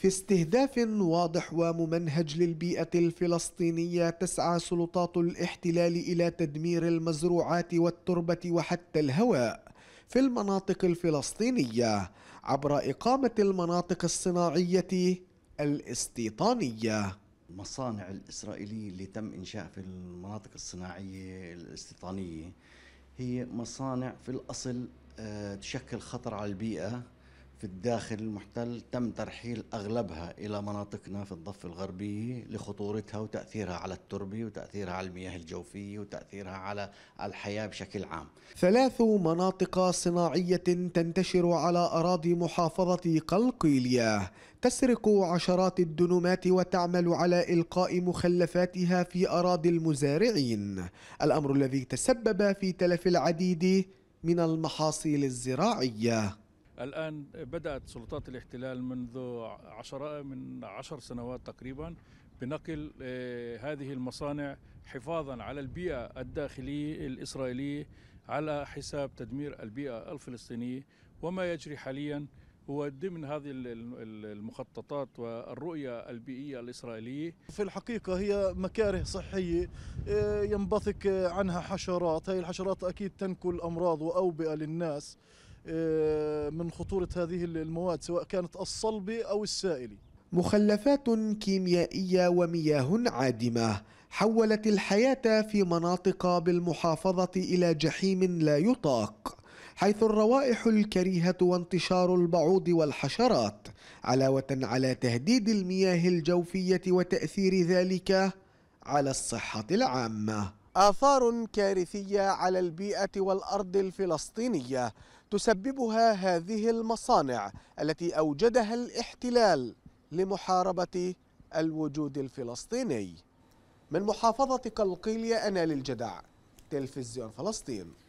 في استهداف واضح وممنهج للبيئة الفلسطينية تسعى سلطات الاحتلال إلى تدمير المزروعات والتربة وحتى الهواء في المناطق الفلسطينية عبر إقامة المناطق الصناعية الاستيطانية المصانع الإسرائيلية اللي تم إنشاء في المناطق الصناعية الاستيطانية هي مصانع في الأصل آه، تشكل خطر على البيئة في الداخل المحتل تم ترحيل أغلبها إلى مناطقنا في الضفة الغربية لخطورتها وتأثيرها على التربة وتأثيرها على المياه الجوفية وتأثيرها على الحياة بشكل عام ثلاث مناطق صناعية تنتشر على أراضي محافظة قلقيلية تسرق عشرات الدنومات وتعمل على إلقاء مخلفاتها في أراضي المزارعين الأمر الذي تسبب في تلف العديد من المحاصيل الزراعيه الآن بدأت سلطات الاحتلال منذ عشر من عشر سنوات تقريبا بنقل آه، هذه المصانع حفاظا على البيئة الداخلية الإسرائيلية على حساب تدمير البيئة الفلسطينية وما يجري حاليا هو ضمن هذه المخططات والرؤية البيئية الإسرائيلية في الحقيقة هي مكاره صحية آه، ينبثق عنها حشرات هذه الحشرات أكيد تنقل أمراض وأوبئة للناس آه، من خطورة هذه المواد سواء كانت الصلبة أو السائلة مخلفات كيميائية ومياه عادمة حولت الحياة في مناطق بالمحافظة إلى جحيم لا يطاق حيث الروائح الكريهة وانتشار البعوض والحشرات علاوة على تهديد المياه الجوفية وتأثير ذلك على الصحة العامة آثار كارثية على البيئة والأرض الفلسطينية تسببها هذه المصانع التي أوجدها الاحتلال لمحاربة الوجود الفلسطيني من محافظة قلقيلية أنا للجدع تلفزيون فلسطين